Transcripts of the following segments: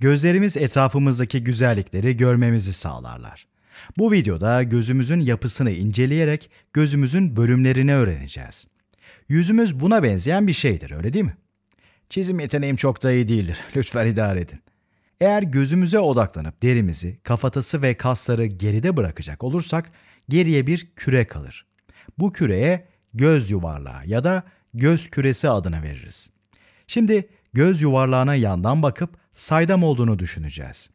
Gözlerimiz etrafımızdaki güzellikleri görmemizi sağlarlar. Bu videoda gözümüzün yapısını inceleyerek gözümüzün bölümlerini öğreneceğiz. Yüzümüz buna benzeyen bir şeydir, öyle değil mi? Çizim yeteneğim çok da iyi değildir. Lütfen idare edin. Eğer gözümüze odaklanıp derimizi, kafatası ve kasları geride bırakacak olursak geriye bir küre kalır. Bu küreye göz yuvarlağı ya da göz küresi adını veririz. Şimdi göz yuvarlağına yandan bakıp saydam olduğunu düşüneceğiz.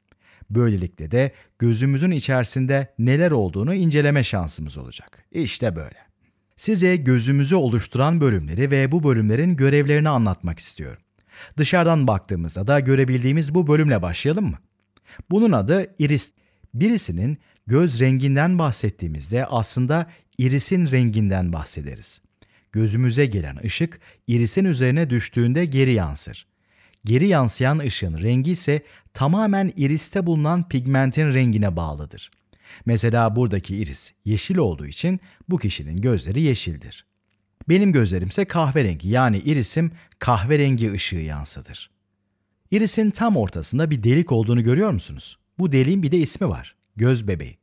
Böylelikle de gözümüzün içerisinde neler olduğunu inceleme şansımız olacak. İşte böyle. Size gözümüzü oluşturan bölümleri ve bu bölümlerin görevlerini anlatmak istiyorum. Dışarıdan baktığımızda da görebildiğimiz bu bölümle başlayalım mı? Bunun adı iris. Birisinin göz renginden bahsettiğimizde aslında irisin renginden bahsederiz gözümüze gelen ışık irisin üzerine düştüğünde geri yansır. Geri yansıyan ışığın rengi ise tamamen iriste bulunan pigmentin rengine bağlıdır. Mesela buradaki iris yeşil olduğu için bu kişinin gözleri yeşildir. Benim gözlerimse kahverengi yani irisim kahverengi ışığı yansıtır. Irisin tam ortasında bir delik olduğunu görüyor musunuz? Bu deliğin bir de ismi var. Göz bebeği.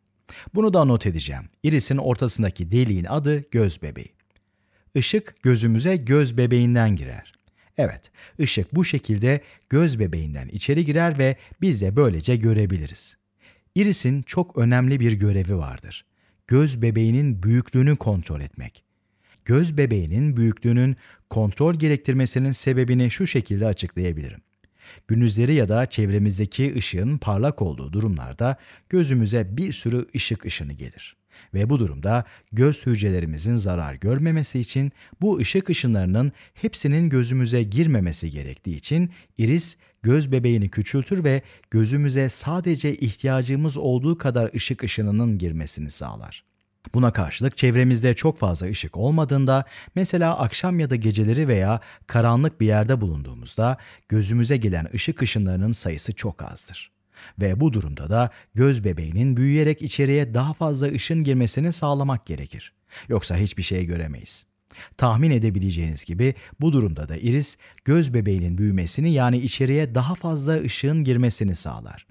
Bunu da not edeceğim. Iris'in ortasındaki deliğin adı göz bebeği. Işık gözümüze göz bebeğinden girer. Evet, ışık bu şekilde göz bebeğinden içeri girer ve biz de böylece görebiliriz. Iris'in çok önemli bir görevi vardır. Göz bebeğinin büyüklüğünü kontrol etmek. Göz bebeğinin büyüklüğünün kontrol gerektirmesinin sebebini şu şekilde açıklayabilirim. Günüzleri ya da çevremizdeki ışığın parlak olduğu durumlarda gözümüze bir sürü ışık ışını gelir. Ve bu durumda göz hücrelerimizin zarar görmemesi için bu ışık ışınlarının hepsinin gözümüze girmemesi gerektiği için iris göz bebeğini küçültür ve gözümüze sadece ihtiyacımız olduğu kadar ışık ışınının girmesini sağlar. Buna karşılık çevremizde çok fazla ışık olmadığında, mesela akşam ya da geceleri veya karanlık bir yerde bulunduğumuzda gözümüze gelen ışık ışınlarının sayısı çok azdır ve bu durumda da göz bebeğinin büyüyerek içeriye daha fazla ışın girmesini sağlamak gerekir. Yoksa hiçbir şey göremeyiz. Tahmin edebileceğiniz gibi bu durumda da iris göz bebeğinin büyümesini yani içeriye daha fazla ışığın girmesini sağlar.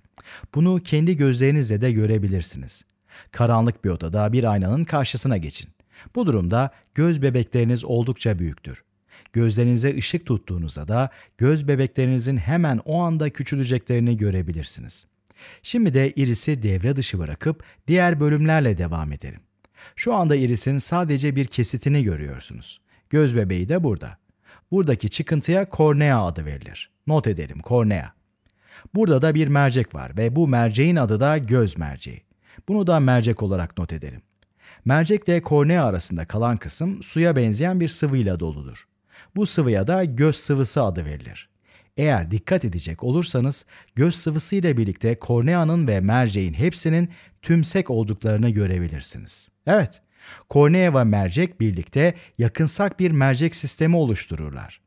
Bunu kendi gözlerinizle de görebilirsiniz. Karanlık bir odada bir aynanın karşısına geçin. Bu durumda göz bebekleriniz oldukça büyüktür. Gözlerinize ışık tuttuğunuzda da göz bebeklerinizin hemen o anda küçüleceklerini görebilirsiniz. Şimdi de irisi devre dışı bırakıp diğer bölümlerle devam edelim. Şu anda irisin sadece bir kesitini görüyorsunuz. Göz bebeği de burada. Buradaki çıkıntıya kornea adı verilir. Not edelim kornea. Burada da bir mercek var ve bu merceğin adı da göz merceği. Bunu da mercek olarak not edelim. Mercekle kornea arasında kalan kısım suya benzeyen bir sıvıyla doludur. Bu sıvıya da göz sıvısı adı verilir. Eğer dikkat edecek olursanız göz sıvısı ile birlikte korneanın ve merceğin hepsinin tümsek olduklarını görebilirsiniz. Evet, kornea ve mercek birlikte yakınsak bir mercek sistemi oluştururlar.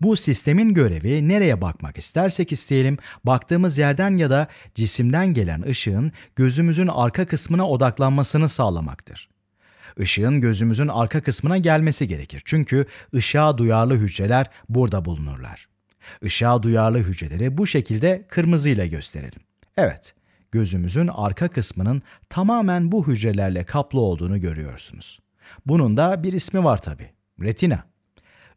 Bu sistemin görevi nereye bakmak istersek isteyelim, baktığımız yerden ya da cisimden gelen ışığın gözümüzün arka kısmına odaklanmasını sağlamaktır. Işığın gözümüzün arka kısmına gelmesi gerekir. Çünkü ışığa duyarlı hücreler burada bulunurlar. Işığa duyarlı hücreleri bu şekilde kırmızıyla gösterelim. Evet, gözümüzün arka kısmının tamamen bu hücrelerle kaplı olduğunu görüyorsunuz. Bunun da bir ismi var tabi, retina.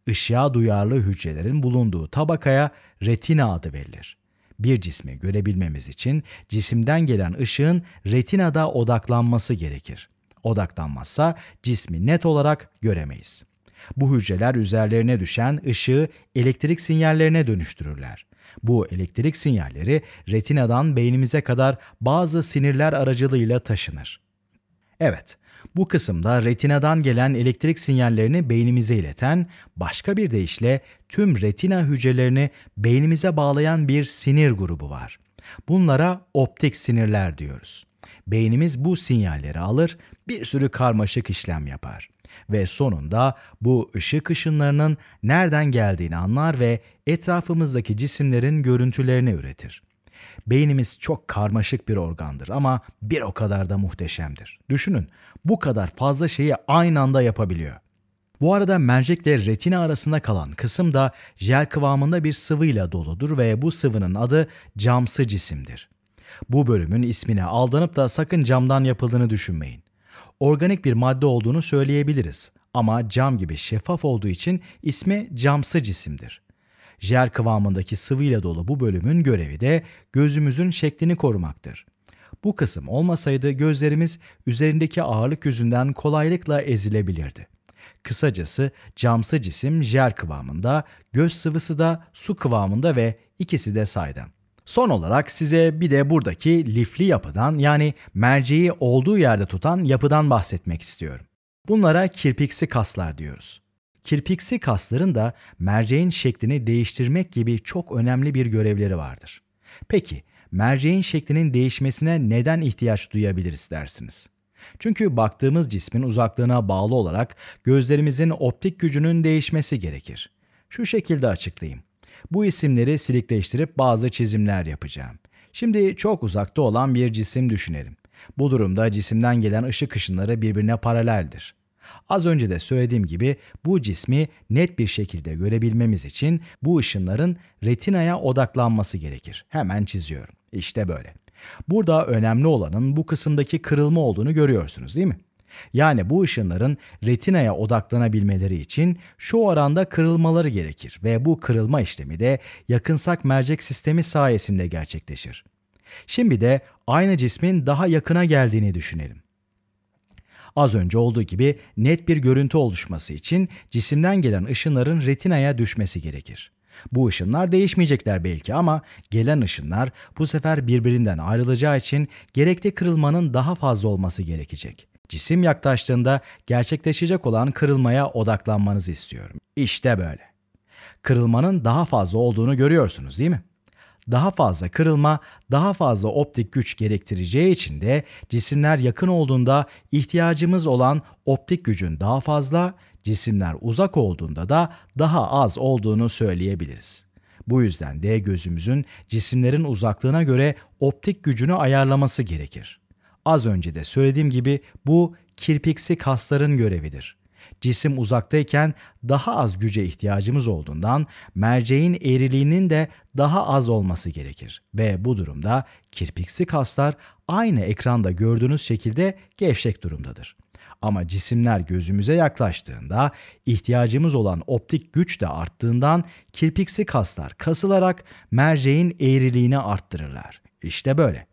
Işığa duyarlı hücrelerin bulunduğu tabakaya retina adı verilir. Bir cismi görebilmemiz için cisimden gelen ışığın retinada odaklanması gerekir odaklanmazsa cismi net olarak göremeyiz. Bu hücreler üzerlerine düşen ışığı elektrik sinyallerine dönüştürürler. Bu elektrik sinyalleri retinadan beynimize kadar bazı sinirler aracılığıyla taşınır. Evet, bu kısımda retinadan gelen elektrik sinyallerini beynimize ileten, başka bir deyişle tüm retina hücrelerini beynimize bağlayan bir sinir grubu var. Bunlara optik sinirler diyoruz. Beynimiz bu sinyalleri alır, bir sürü karmaşık işlem yapar ve sonunda bu ışık ışınlarının nereden geldiğini anlar ve etrafımızdaki cisimlerin görüntülerini üretir. Beynimiz çok karmaşık bir organdır ama bir o kadar da muhteşemdir. Düşünün, bu kadar fazla şeyi aynı anda yapabiliyor. Bu arada mercekle retina arasında kalan kısım da jel kıvamında bir sıvıyla doludur ve bu sıvının adı camsı cisimdir. Bu bölümün ismine aldanıp da sakın camdan yapıldığını düşünmeyin. Organik bir madde olduğunu söyleyebiliriz ama cam gibi şeffaf olduğu için ismi camsı cisimdir. Jel kıvamındaki sıvıyla dolu bu bölümün görevi de gözümüzün şeklini korumaktır. Bu kısım olmasaydı gözlerimiz üzerindeki ağırlık yüzünden kolaylıkla ezilebilirdi. Kısacası camsı cisim jel kıvamında, göz sıvısı da su kıvamında ve ikisi de saydam. Son olarak size bir de buradaki lifli yapıdan yani merceği olduğu yerde tutan yapıdan bahsetmek istiyorum. Bunlara kirpiksi kaslar diyoruz. Kirpiksi kasların da merceğin şeklini değiştirmek gibi çok önemli bir görevleri vardır. Peki merceğin şeklinin değişmesine neden ihtiyaç duyabiliriz dersiniz? Çünkü baktığımız cismin uzaklığına bağlı olarak gözlerimizin optik gücünün değişmesi gerekir. Şu şekilde açıklayayım. Bu isimleri silikleştirip bazı çizimler yapacağım. Şimdi çok uzakta olan bir cisim düşünelim. Bu durumda cisimden gelen ışık ışınları birbirine paraleldir. Az önce de söylediğim gibi bu cismi net bir şekilde görebilmemiz için bu ışınların retinaya odaklanması gerekir. Hemen çiziyorum. İşte böyle. Burada önemli olanın bu kısımdaki kırılma olduğunu görüyorsunuz değil mi? Yani bu ışınların retinaya odaklanabilmeleri için şu oranda kırılmaları gerekir ve bu kırılma işlemi de yakınsak mercek sistemi sayesinde gerçekleşir. Şimdi de aynı cismin daha yakına geldiğini düşünelim. Az önce olduğu gibi net bir görüntü oluşması için cisimden gelen ışınların retinaya düşmesi gerekir. Bu ışınlar değişmeyecekler belki ama gelen ışınlar bu sefer birbirinden ayrılacağı için gerekli kırılmanın daha fazla olması gerekecek. Cisim yaklaştığında gerçekleşecek olan kırılmaya odaklanmanızı istiyorum. İşte böyle. Kırılmanın daha fazla olduğunu görüyorsunuz değil mi? Daha fazla kırılma, daha fazla optik güç gerektireceği için de cisimler yakın olduğunda ihtiyacımız olan optik gücün daha fazla, cisimler uzak olduğunda da daha az olduğunu söyleyebiliriz. Bu yüzden de gözümüzün cisimlerin uzaklığına göre optik gücünü ayarlaması gerekir. Az önce de söylediğim gibi bu kirpiksi kasların görevidir. Cisim uzaktayken daha az güce ihtiyacımız olduğundan merceğin eğriliğinin de daha az olması gerekir ve bu durumda kirpiksi kaslar aynı ekranda gördüğünüz şekilde gevşek durumdadır. Ama cisimler gözümüze yaklaştığında ihtiyacımız olan optik güç de arttığından kirpiksi kaslar kasılarak merceğin eğriliğini arttırırlar. İşte böyle.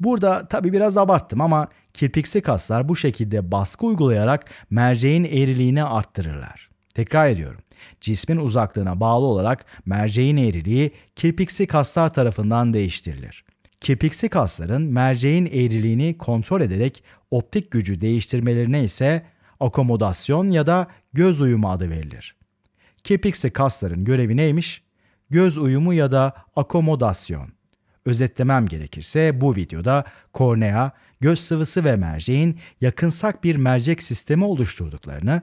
Burada tabi biraz abarttım ama kirpiksi kaslar bu şekilde baskı uygulayarak merceğin eğriliğini arttırırlar. Tekrar ediyorum. Cismin uzaklığına bağlı olarak merceğin eğriliği kirpiksi kaslar tarafından değiştirilir. Kirpiksi kasların merceğin eğriliğini kontrol ederek optik gücü değiştirmelerine ise akomodasyon ya da göz uyumu adı verilir. Kirpiksi kasların görevi neymiş? Göz uyumu ya da akomodasyon özetlemem gerekirse bu videoda kornea, göz sıvısı ve merceğin yakınsak bir mercek sistemi oluşturduklarını,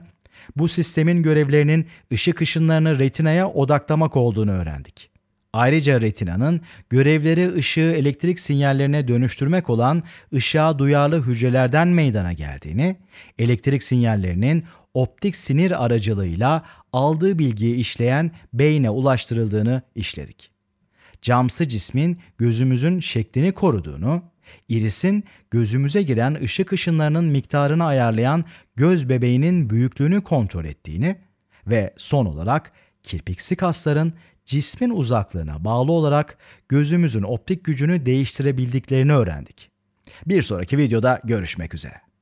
bu sistemin görevlerinin ışık ışınlarını retinaya odaklamak olduğunu öğrendik. Ayrıca retinanın görevleri ışığı elektrik sinyallerine dönüştürmek olan ışığa duyarlı hücrelerden meydana geldiğini, elektrik sinyallerinin optik sinir aracılığıyla aldığı bilgiyi işleyen beyne ulaştırıldığını işledik camsı cismin gözümüzün şeklini koruduğunu, irisin gözümüze giren ışık ışınlarının miktarını ayarlayan göz bebeğinin büyüklüğünü kontrol ettiğini ve son olarak kirpiksi kasların cismin uzaklığına bağlı olarak gözümüzün optik gücünü değiştirebildiklerini öğrendik. Bir sonraki videoda görüşmek üzere.